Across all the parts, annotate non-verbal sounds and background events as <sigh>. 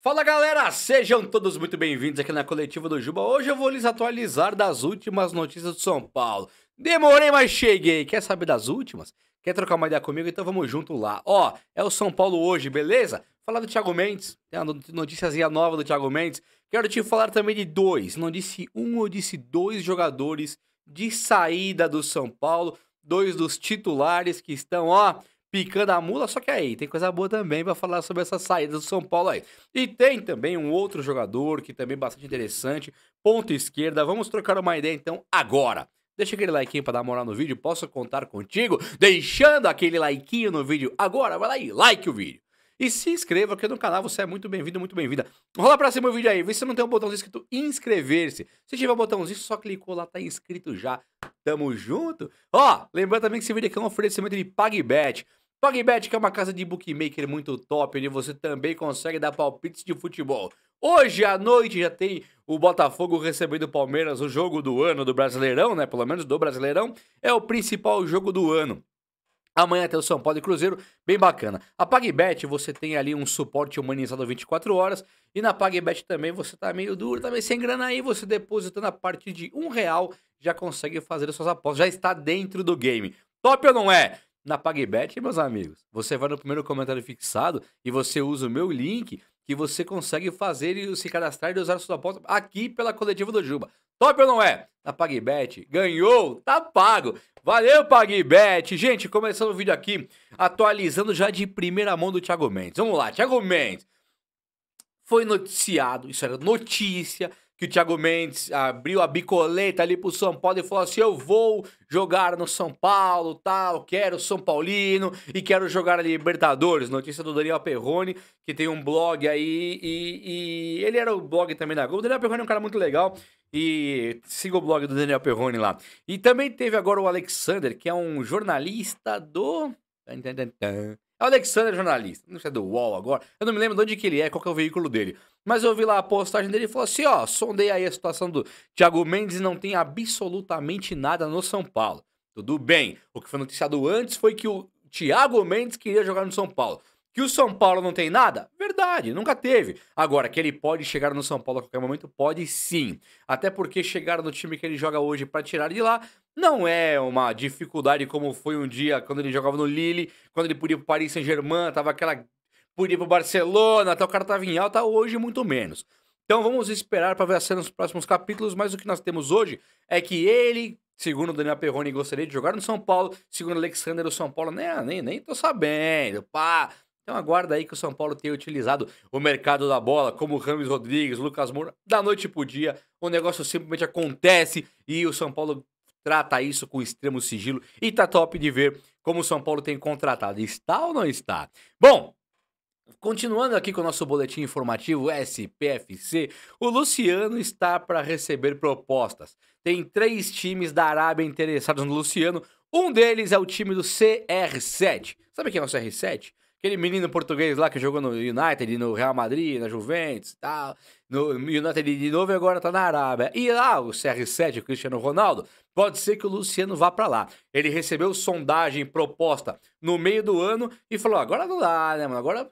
Fala galera, sejam todos muito bem-vindos aqui na Coletiva do Juba. Hoje eu vou lhes atualizar das últimas notícias de São Paulo. Demorei, mas cheguei. Quer saber das últimas? Quer trocar uma ideia comigo? Então vamos junto lá. Ó, é o São Paulo hoje, beleza? Falar do Thiago Mendes, tem uma noticiazinha nova do Thiago Mendes. Quero te falar também de dois, não disse um, eu disse dois jogadores de saída do São Paulo. Dois dos titulares que estão, ó, picando a mula, só que aí tem coisa boa também para falar sobre essa saída do São Paulo aí. E tem também um outro jogador que também é bastante interessante, ponta esquerda. Vamos trocar uma ideia então agora. Deixa aquele like para dar moral no vídeo, posso contar contigo, deixando aquele like no vídeo agora. Vai lá e like o vídeo. E se inscreva aqui no canal, você é muito bem-vindo, muito bem-vinda. Rola pra cima o vídeo aí, vê se não tem um botãozinho escrito inscrever-se. Se tiver um botãozinho, só clicou lá, tá inscrito já. Tamo junto. Ó, lembrando também que esse vídeo aqui é um oferecimento de PagBet. PagBet, que é uma casa de bookmaker muito top, onde você também consegue dar palpites de futebol. Hoje à noite já tem o Botafogo recebendo o Palmeiras, o jogo do ano do Brasileirão, né? Pelo menos do Brasileirão, é o principal jogo do ano. Amanhã tem o São Paulo e Cruzeiro, bem bacana. A PagBet você tem ali um suporte humanizado 24 horas. E na PagBet também você tá meio duro, tá meio sem grana aí. Você depositando a partir de um real já consegue fazer as suas apostas. Já está dentro do game. Top ou não é? Na PagBet, meus amigos, você vai no primeiro comentário fixado e você usa o meu link que você consegue fazer e se cadastrar e usar a sua aposta aqui pela coletiva do Juba. Top ou não é? a tá PagBet, ganhou, tá pago. Valeu, PagBet. Gente, começando o vídeo aqui, atualizando já de primeira mão do Thiago Mendes. Vamos lá, Thiago Mendes. Foi noticiado, isso era notícia, que o Thiago Mendes abriu a bicoleta ali pro São Paulo e falou assim: eu vou jogar no São Paulo, tal, quero São Paulino e quero jogar a Libertadores. Notícia do Daniel Perrone, que tem um blog aí e, e ele era o blog também da Globo. O Daniel Perrone é um cara muito legal e siga o blog do Daniel Perrone lá. E também teve agora o Alexander, que é um jornalista do. É o Alexander jornalista, não sei é do UOL agora. Eu não me lembro de onde que ele é, qual que é o veículo dele. Mas eu vi lá a postagem dele e falou assim: ó, sondei aí a situação do Thiago Mendes não tem absolutamente nada no São Paulo. Tudo bem. O que foi noticiado antes foi que o Thiago Mendes queria jogar no São Paulo. Que o São Paulo não tem nada? Verdade, nunca teve. Agora, que ele pode chegar no São Paulo a qualquer momento? Pode sim. Até porque chegar no time que ele joga hoje para tirar de lá não é uma dificuldade como foi um dia quando ele jogava no Lille, quando ele podia ir pro Paris Saint-Germain, tava aquela podia ir pro Barcelona, até o cara tava em alta, hoje muito menos. Então vamos esperar para ver a cena nos próximos capítulos, mas o que nós temos hoje é que ele, segundo o Daniel Perrone, gostaria de jogar no São Paulo, segundo o Alexander, o São Paulo, nem, nem, nem tô sabendo, pá. Então aguarda aí que o São Paulo tenha utilizado o mercado da bola, como Rames Rodrigues, Lucas Moura, da noite pro dia, o negócio simplesmente acontece e o São Paulo trata isso com extremo sigilo e tá top de ver como o São Paulo tem contratado. Está ou não está? Bom, Continuando aqui com o nosso boletim informativo SPFC, o Luciano está para receber propostas. Tem três times da Arábia interessados no Luciano. Um deles é o time do CR7. Sabe quem é o CR7? Aquele menino português lá que jogou no United, no Real Madrid, na Juventus e tal. No United de novo e agora tá na Arábia. E lá o CR7, o Cristiano Ronaldo, Pode ser que o Luciano vá para lá. Ele recebeu sondagem proposta no meio do ano e falou: agora não dá, né, mano? Agora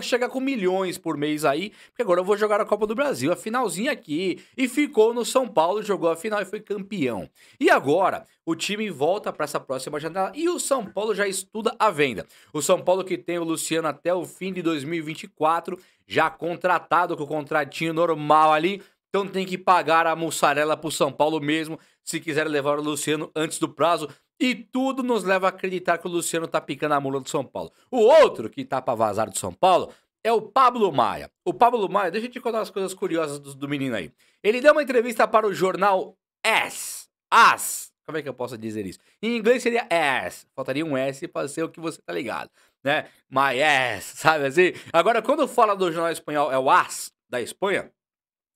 chega com milhões por mês aí, porque agora eu vou jogar a Copa do Brasil, a finalzinha aqui. E ficou no São Paulo, jogou a final e foi campeão. E agora, o time volta para essa próxima janela e o São Paulo já estuda a venda. O São Paulo que tem o Luciano até o fim de 2024, já contratado com o contratinho normal ali, então tem que pagar a mussarela para o São Paulo mesmo, se quiser levar o Luciano antes do prazo. E tudo nos leva a acreditar que o Luciano tá picando a mula do São Paulo. O outro que tá para vazar do São Paulo é o Pablo Maia. O Pablo Maia, deixa eu te contar umas coisas curiosas do, do menino aí. Ele deu uma entrevista para o jornal S. As. Como é que eu posso dizer isso? Em inglês seria ass. Faltaria um S para ser o que você tá ligado, né? My <laughs> sabe assim? Agora, quando fala do jornal espanhol, é o as da Espanha.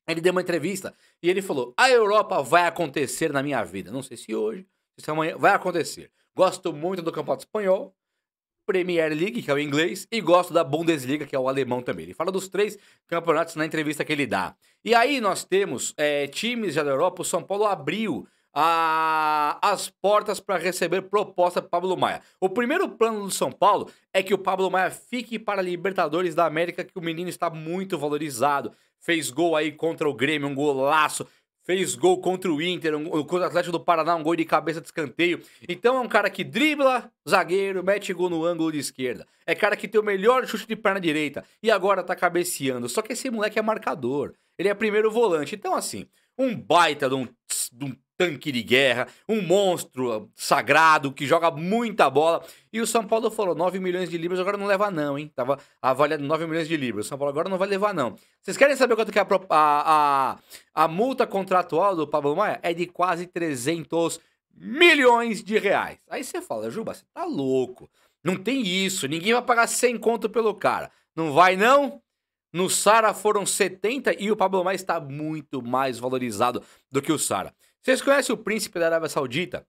Ele deu uma entrevista e ele falou: A Europa vai acontecer na minha vida. Não sei se hoje, se é amanhã, vai acontecer. Gosto muito do campeonato espanhol, Premier League, que é o inglês, e gosto da Bundesliga, que é o alemão também. Ele fala dos três campeonatos na entrevista que ele dá. E aí nós temos é, times já da Europa, o São Paulo abriu a, ah, as portas para receber proposta para Pablo Maia. O primeiro plano do São Paulo é que o Pablo Maia fique para a Libertadores da América, que o menino está muito valorizado fez gol aí contra o Grêmio, um golaço. Fez gol contra o Inter, um, contra o Atlético do Paraná, um gol de cabeça de escanteio. Então é um cara que dribla zagueiro, mete gol no ângulo de esquerda. É cara que tem o melhor chute de perna direita e agora tá cabeceando. Só que esse moleque é marcador. Ele é primeiro volante. Então, assim, um baita de um, de um tanque de guerra, um monstro ah, sagrado que joga muita bola. E o São Paulo falou: 9 milhões de libras agora não leva, não, hein? Tava avaliado 9 milhões de libras. O São Paulo agora não vai levar, não. Vocês querem saber quanto que é a, a, a, a multa contratual do Pablo Maia? É de quase 300 milhões de reais. Aí você fala: Juba, você tá louco. Não tem isso. Ninguém vai pagar 100 conto pelo cara. Não vai, não? No Sara foram 70 e o Pablo Maia está muito mais valorizado do que o Sara. Vocês conhecem o príncipe da Arábia Saudita?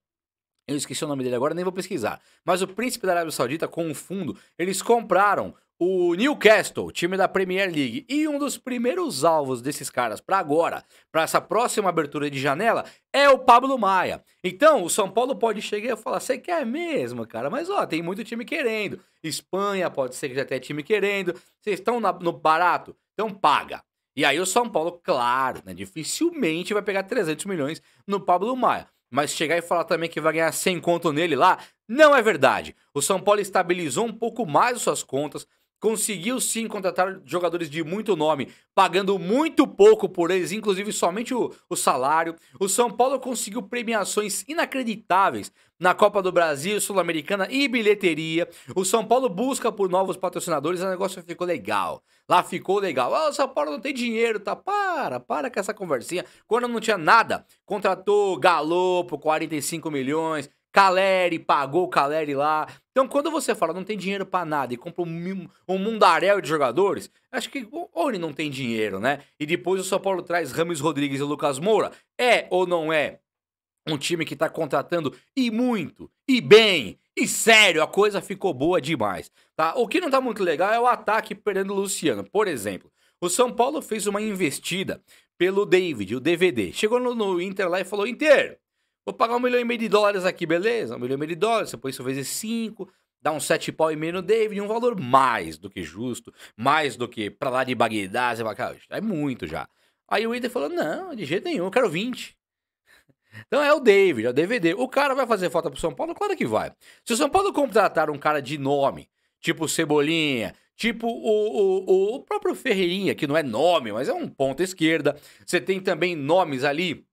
Eu esqueci o nome dele agora, nem vou pesquisar. Mas o príncipe da Arábia Saudita, com um fundo, eles compraram o Newcastle, time da Premier League. E um dos primeiros alvos desses caras para agora, para essa próxima abertura de janela, é o Pablo Maia. Então, o São Paulo pode chegar e falar: você quer mesmo, cara? Mas ó, tem muito time querendo. Espanha pode ser que já tenha time querendo. Vocês estão no barato? Então paga. E aí o São Paulo, claro, né, dificilmente vai pegar 300 milhões no Pablo Maia. Mas chegar e falar também que vai ganhar 100 conto nele lá, não é verdade. O São Paulo estabilizou um pouco mais as suas contas, conseguiu sim contratar jogadores de muito nome, pagando muito pouco por eles, inclusive somente o, o, salário. O São Paulo conseguiu premiações inacreditáveis na Copa do Brasil, Sul-Americana e bilheteria. O São Paulo busca por novos patrocinadores, o negócio ficou legal. Lá ficou legal. Ah, o São Paulo não tem dinheiro, tá? Para, para com essa conversinha. Quando não tinha nada, contratou Galo por 45 milhões, Caleri pagou o Caleri lá. Então, quando você fala não tem dinheiro para nada e compra um, um mundaréu de jogadores, acho que ou ele não tem dinheiro, né? E depois o São Paulo traz Ramos Rodrigues e Lucas Moura. É ou não é um time que tá contratando e muito, e bem, e sério, a coisa ficou boa demais, tá? O que não tá muito legal é o ataque perdendo o Luciano, por exemplo. O São Paulo fez uma investida pelo David, o DVD. Chegou no, no Inter lá e falou: Inter, Vou pagar um milhão e meio de dólares aqui, beleza? Um milhão e meio de dólares, depois isso vezes cinco, dá um sete pau e meio no David, um valor mais do que justo, mais do que pra lá de Bagdá, você fala, cara, é muito já. Aí o Ida falou, não, de jeito nenhum, eu quero 20. <laughs> Então é o David, é o DVD. O cara vai fazer falta pro São Paulo? Claro que vai. Se o São Paulo contratar um cara de nome, tipo Cebolinha, tipo o, o, o próprio Ferreirinha, que não é nome, mas é um ponta esquerda. Você tem também nomes ali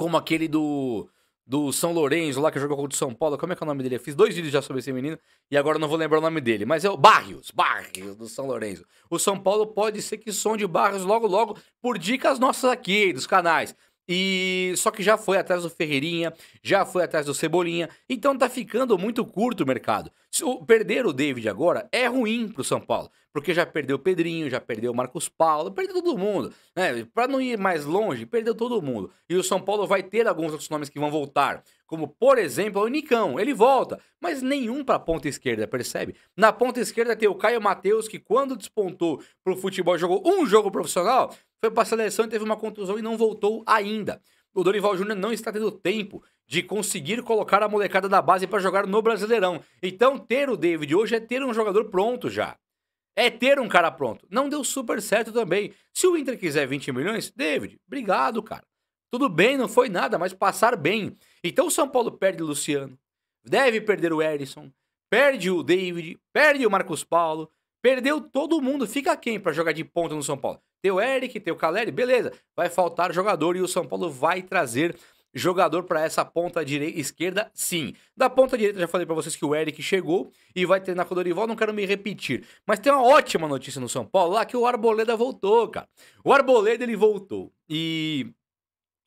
como aquele do do São Lourenço lá que jogou contra o São Paulo. Como é que é o nome dele? Eu fiz dois vídeos já sobre esse menino e agora não vou lembrar o nome dele. Mas é o Barrios, Barrios do São Lourenço. O São Paulo pode ser que sonde Barrios logo, logo por dicas nossas aqui dos canais. E só que já foi atrás do Ferreirinha, já foi atrás do Cebolinha, então tá ficando muito curto o mercado. Se o, perder o David agora é ruim pro São Paulo, porque já perdeu o Pedrinho, já perdeu o Marcos Paulo, perdeu todo mundo, né? Para não ir mais longe, perdeu todo mundo. E o São Paulo vai ter alguns outros nomes que vão voltar, como por exemplo o Nicão, ele volta, mas nenhum para ponta esquerda, percebe? Na ponta esquerda tem o Caio Matheus que quando despontou pro futebol jogou um jogo profissional, foi para a seleção e teve uma contusão e não voltou ainda. O Dorival Júnior não está tendo tempo de conseguir colocar a molecada da base para jogar no Brasileirão. Então, ter o David hoje é ter um jogador pronto já. É ter um cara pronto. Não deu super certo também. Se o Inter quiser 20 milhões, David, obrigado, cara. Tudo bem, não foi nada, mas passar bem. Então o São Paulo perde o Luciano, deve perder o Ellison, perde o David, perde o Marcos Paulo, Perdeu todo mundo. Fica quem para jogar de ponta no São Paulo? Tem o Eric, tem o Caleri, beleza. Vai faltar jogador e o São Paulo vai trazer jogador para essa ponta direita esquerda, sim. Da ponta direita já falei para vocês que o Eric chegou e vai treinar com o Dorival, não quero me repetir. Mas tem uma ótima notícia no São Paulo lá que o Arboleda voltou, cara. O Arboleda ele voltou e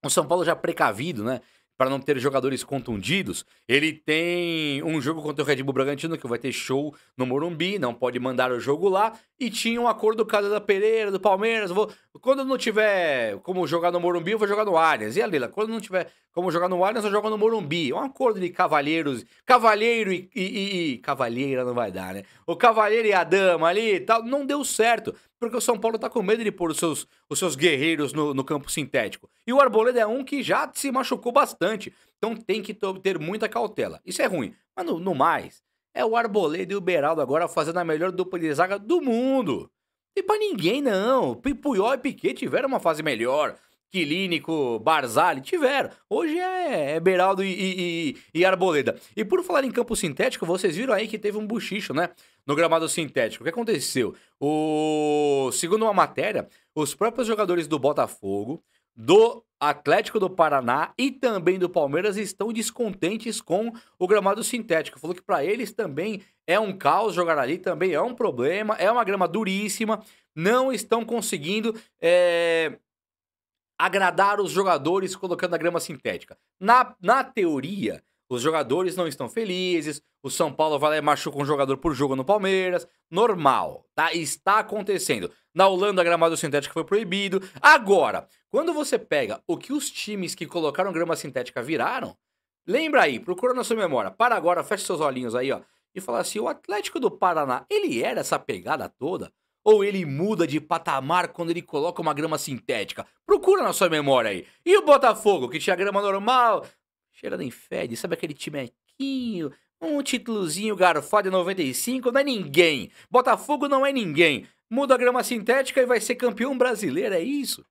o São Paulo já precavido, né? para não ter jogadores contundidos. Ele tem um jogo contra o Red Bull Bragantino que vai ter show no Morumbi, não pode mandar o jogo lá. E tinha um acordo do Casa da Pereira, do Palmeiras. Vou... Quando não tiver como jogar no Morumbi, eu vou jogar no Allianz. E a Lila, quando não tiver como jogar no Allianz, eu jogo no Morumbi. É um acordo de cavalheiros, cavalheiro e, e, e, cavalheira não vai dar, né? O cavalheiro e a dama ali e tal, não deu certo porque o São Paulo está com medo de pôr os seus, os seus guerreiros no, no campo sintético. E o Arboleda é um que já se machucou bastante, então tem que ter muita cautela. Isso é ruim, mas no, no mais, é o Arboleda e o Beraldo agora fazendo a melhor dupla de zaga do mundo. E para ninguém não, Puyol e Piquet tiveram uma fase melhor, Quilínico, Barzali, tiveram. Hoje é, é Beraldo e, e, e, Arboleda. E por falar em campo sintético, vocês viram aí que teve um buchicho, né? No gramado sintético. O que aconteceu? O... Segundo uma matéria, os próprios jogadores do Botafogo, do Atlético do Paraná e também do Palmeiras estão descontentes com o gramado sintético. Falou que para eles também é um caos jogar ali, também é um problema, é uma grama duríssima, não estão conseguindo é, agradar os jogadores colocando a grama sintética. Na, na teoria, os jogadores não estão felizes, o São Paulo vai lá e machuca um jogador por jogo no Palmeiras. Normal, tá? Está acontecendo. Na Holanda, a gramado sintética foi proibido. Agora, quando você pega o que os times que colocaram grama sintética viraram, lembra aí, procura na sua memória. Para agora, fecha seus olhinhos aí, ó. E fala assim: o Atlético do Paraná, ele era essa pegada toda? Ou ele muda de patamar quando ele coloca uma grama sintética? Procura na sua memória aí. E o Botafogo, que tinha grama normal, cheira nem fede, sabe aquele timequinho, um títulozinho garfado de 95, não é ninguém. Botafogo não é ninguém. Muda a grama sintética e vai ser campeão brasileiro, é isso?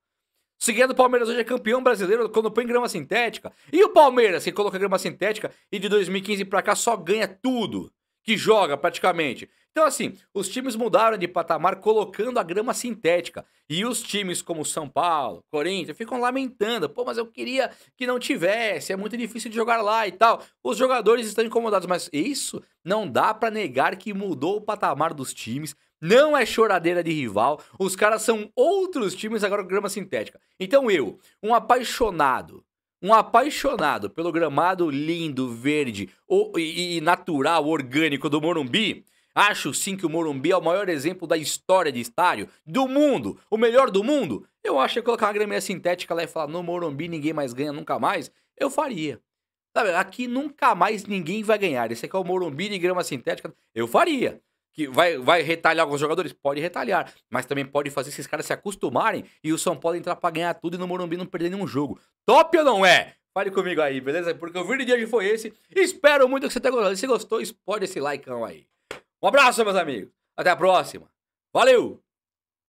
Seguindo o Palmeiras hoje é campeão brasileiro quando põe grama sintética. E o Palmeiras, que coloca grama sintética e de 2015 para cá só ganha tudo que joga praticamente. Então, assim, os times mudaram de patamar colocando a grama sintética. E os times como São Paulo, Corinthians, ficam lamentando. Pô, mas eu queria que não tivesse, é muito difícil de jogar lá e tal. Os jogadores estão incomodados, mas isso não dá para negar que mudou o patamar dos times. Não é choradeira de rival. Os caras são outros times agora com grama sintética. Então, eu, um apaixonado um apaixonado pelo gramado lindo, verde e, natural, orgânico do Morumbi, acho sim que o Morumbi é o maior exemplo da história de estádio do mundo, o melhor do mundo. Eu acho que colocar uma graminha sintética lá e falar no Morumbi ninguém mais ganha nunca mais, eu faria. Sabe, aqui nunca mais ninguém vai ganhar. Esse aqui é o Morumbi de grama sintética, eu faria que vai, vai retalhar alguns jogadores? Pode retalhar, mas também pode fazer esses caras se acostumarem e o São Paulo entrar pra ganhar tudo e no Morumbi não perder nenhum jogo. Top ou não é? Fale comigo aí, beleza? Porque o vídeo de hoje foi esse. Espero muito que você tenha gostado. Se gostou, explode esse likeão aí. Um abraço, meus amigos. Até a próxima. Valeu!